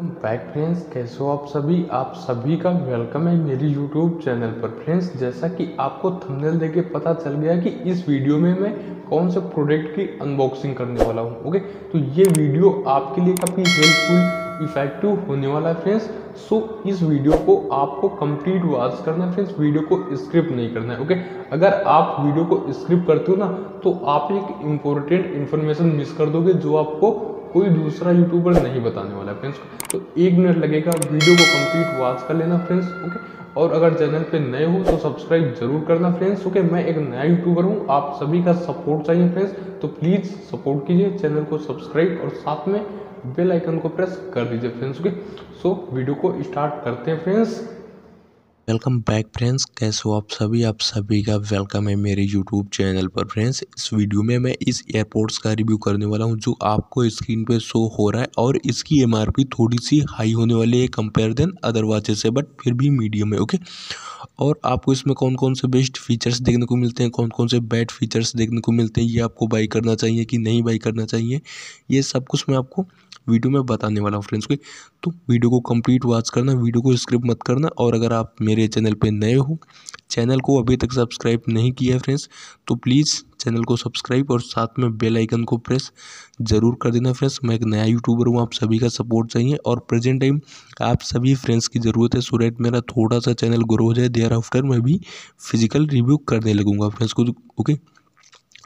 back friends कैसे हो आप सभी आप सभी का वेलकम है मेरी यूट्यूब चैनल पर फ्रेंड्स जैसा कि आपको थंबनेल देख के पता चल गया कि इस वीडियो में मैं कौन से प्रोडक्ट की अनबॉक्सिंग करने वाला हूँ ओके तो ये वीडियो आपके लिए काफ़ी हेल्पफुल इफेक्टिव होने वाला है फ्रेंड्स सो so, इस वीडियो को आपको कंप्लीट वॉच करना है फ्रेंड्स वीडियो को स्क्रिप्ट नहीं करना है ओके अगर आप वीडियो को स्क्रिप्ट करते हो ना तो आप एक इम्पोर्टेंट इन्फॉर्मेशन मिस कर दोगे जो आपको कोई दूसरा यूट्यूबर नहीं बताने वाला फ्रेंड्स फ्रेंड्स तो एक मिनट लगेगा वीडियो को कंप्लीट वॉच कर लेना फ्रेंड्स ओके और अगर चैनल पे नए हो तो सब्सक्राइब जरूर करना फ्रेंड्स ओके मैं एक नया यूट्यूबर हूँ आप सभी का सपोर्ट चाहिए फ्रेंड्स तो प्लीज़ सपोर्ट कीजिए चैनल को सब्सक्राइब और साथ में बेलाइकन को प्रेस कर दीजिए फ्रेंड्स ओके सो वीडियो को स्टार्ट करते हैं फ्रेंड्स वेलकम बैक फ्रेंड्स कैसे हो आप सभी आप सभी का वेलकम है मेरे यूट्यूब चैनल पर फ्रेंड्स इस वीडियो में मैं इस एयरपोर्ट्स का रिव्यू करने वाला हूं जो आपको स्क्रीन पे शो हो रहा है और इसकी एमआरपी थोड़ी सी हाई होने वाली है कंपेयर देन अदर वॉचेज से बट फिर भी मीडियम है ओके और आपको इसमें कौन कौन से बेस्ट फीचर्स देखने को मिलते हैं कौन कौन से बैड फीचर्स देखने को मिलते हैं ये आपको बाई करना चाहिए कि नहीं बाई करना चाहिए ये सब कुछ मैं आपको वीडियो में बताने वाला हूँ फ्रेंड्स को तो वीडियो को कंप्लीट वॉच करना वीडियो को स्क्रिप मत करना और अगर आप मेरे चैनल पर नए हो चैनल को अभी तक सब्सक्राइब नहीं किया है फ्रेंड्स तो प्लीज़ चैनल को सब्सक्राइब और साथ में बेल आइकन को प्रेस ज़रूर कर देना फ्रेंड्स मैं एक नया यूट्यूबर हूँ आप सभी का सपोर्ट चाहिए और प्रेजेंट टाइम आप सभी फ्रेंड्स की ज़रूरत है सो डेट मेरा थोड़ा सा चैनल ग्रो हो जाए देयर आफ्टर मैं भी फिजिकल रिव्यू करने लगूँगा फ्रेंड्स को ओके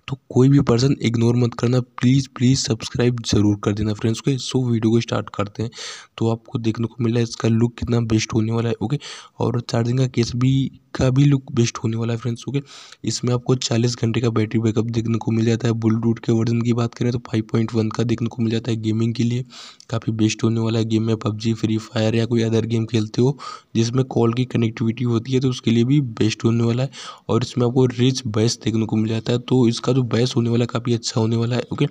तो कोई भी पर्सन इग्नोर मत करना प्लीज़ प्लीज़ सब्सक्राइब ज़रूर कर देना फ्रेंड्स को सो वीडियो को स्टार्ट करते हैं तो आपको देखने को मिला इसका लुक कितना बेस्ट होने वाला है ओके और चार्जिंग का केस भी का भी लुक बेस्ट होने वाला है फ्रेंड्स ओके इसमें आपको चालीस घंटे का बैटरी बैकअप देखने को मिल जाता है ब्लूटूथ के वर्जन की बात करें तो फाइव पॉइंट वन का देखने को मिल जाता है गेमिंग के लिए काफ़ी बेस्ट होने वाला है गेम में पबजी फ्री फायर या कोई अदर गेम खेलते हो जिसमें कॉल की कनेक्टिविटी होती है तो उसके लिए भी बेस्ट होने वाला है और इसमें आपको रिच बैस देखने को मिल जाता है तो इसका जो बैस होने वाला है काफ़ी अच्छा होने वाला है ओके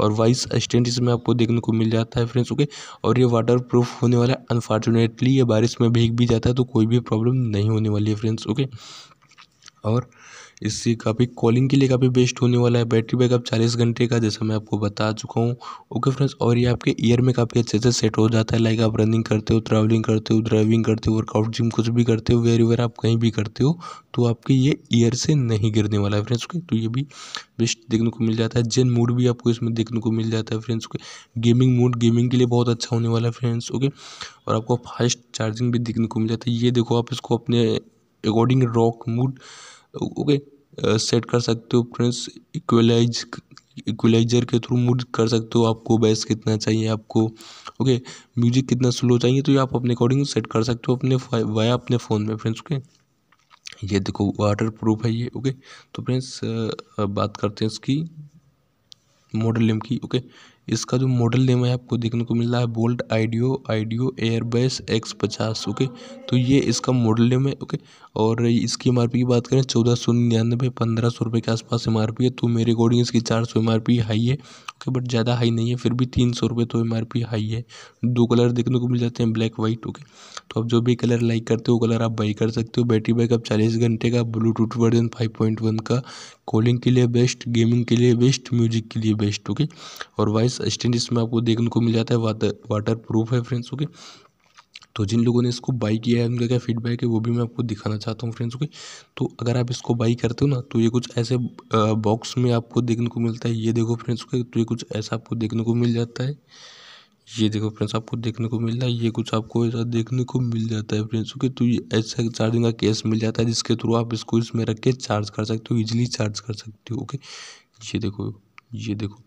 और वाइस असिस्टेंट इसमें आपको देखने को मिल जाता है फ्रेंड्स ओके और ये वाटर प्रूफ होने वाला है अनफॉर्चुनेटली ये बारिश में भीग भी जाता है तो कोई भी प्रॉब्लम नहीं होने वाली है फ्रेंड्स ओके और इससे काफ़ी कॉलिंग के लिए काफ़ी बेस्ट होने वाला है बैटरी बैकअप चालीस घंटे का जैसा मैं आपको बता चुका हूँ ओके फ्रेंड्स और ये आपके ईयर में काफ़ी अच्छे से सेट हो जाता है लाइक आप रनिंग करते हो ट्रैवलिंग करते हो ड्राइविंग करते हो वर्कआउट जिम कुछ भी करते हो वेयर वेर आप कहीं भी करते हो तो आपके ये ईयर से नहीं गिरने वाला है फ्रेंड्स ओके तो ये भी बेस्ट देखने को मिल जाता है जेन मूड भी आपको इसमें देखने को मिल जाता है friends okay gaming mood gaming के लिए बहुत अच्छा होने वाला है फ्रेंड्स ओके और आपको फास्ट चार्जिंग भी देखने को मिल जाता है ये देखो आप इसको अपने according rock mood okay set कर सकते हो प्रेस इक्वलाइज इक्वलाइजर के थ्रू मूड कर सकते हो आपको बेस कितना चाहिए आपको ओके म्यूजिक कितना स्लो चाहिए तो ये आप अपने अकॉर्डिंग सेट कर सकते हो अपने वाया अपने फ़ोन में फ्रेंड्स ओके ये देखो वाटर प्रूफ है ये ओके तो फ्रेंड्स बात करते हैं इसकी मॉडल नेम की ओके इसका जो मॉडल नेम है आपको देखने को मिल रहा है Boult audio audio AirBass X पचास ओके तो ये इसका मॉडल नेम है ओके और इसकी एम आर पी की बात करें चौदह सौ निन्यानवे पंद्रह सौ रुपये के आसपास एम आर पी है तो मेरे अकॉर्डिंग इसकी चार सौ एम आर पी हाई है ओके बट ज़्यादा हाई नहीं है फिर भी तीन सौ रुपये तो एम आर पी हाई है दो कलर देखने को मिल जाते हैं ब्लैक वाइट ओके तो आप जो भी कलर लाइक करते हो कलर आप बाई कर सकते हो बैटरी बैकअप चालीस घंटे का Bluetooth version five point one का कॉलिंग के लिए बेस्ट गेमिंग के लिए बेस्ट म्यूजिक के लिए बेस्ट ओके और वॉइस असिस्टेंट इसमें आपको देखने को मिल जाता है वाटर वाटर प्रूफ है फ्रेंड्स ओके तो जिन लोगों ने इसको बाई किया है उनका क्या फीडबैक है वो भी मैं आपको दिखाना चाहता हूँ फ्रेंड्स ओके तो अगर आप इसको बाई करते हो ना तो ये कुछ ऐसे बॉक्स में आपको देखने को मिलता है ये देखो फ्रेंड्स ओके तो ये कुछ ऐसा आपको देखने को मिल जाता है ये देखो फ्रेंड्स आपको देखने को मिल रहा है ये कुछ आपको ऐसा देखने को मिल जाता है फ्रेंड्स ओके तो ये ऐसा चार्जिंग का केस मिल जाता है जिसके थ्रू आप इसको इसमें रख के चार्ज कर सकते हो इजीली चार्ज कर सकते हो ओके ये देखो ये देखो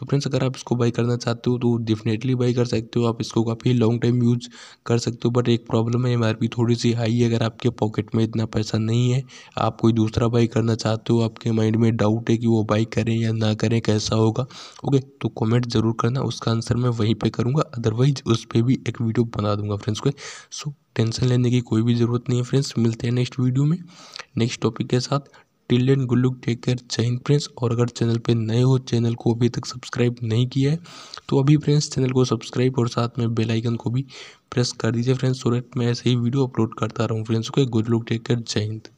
तो फ्रेंड्स अगर आप इसको बाई करना चाहते हो तो डेफिनेटली बाई कर सकते हो आप इसको काफ़ी लॉन्ग टाइम यूज़ कर सकते हो बट एक प्रॉब्लम है एम थोड़ी सी हाई है अगर आपके पॉकेट में इतना पैसा नहीं है आप कोई दूसरा बाई करना चाहते हो आपके माइंड में डाउट है कि वो बाई करें या ना करें कैसा होगा ओके तो कॉमेंट ज़रूर करना उसका आंसर मैं वहीं पर करूँगा अदरवाइज उस पर भी एक वीडियो बना दूंगा फ्रेंड्स को सो टेंशन लेने की कोई भी ज़रूरत नहीं है फ्रेंड्स मिलते हैं नेक्स्ट वीडियो में नेक्स्ट टॉपिक के साथ till end good luck take care Jai Hind friends और अगर चैनल पे नए हो चैनल को अभी तक सब्सक्राइब नहीं किया है तो अभी फ्रेंड्स चैनल को सब्सक्राइब और साथ में बेल आइकन को भी प्रेस कर दीजिए फ्रेंड्स सो मैं ऐसे ही वीडियो अपलोड करता रहूँ फ्रेंड्स को good luck take care Jai Hind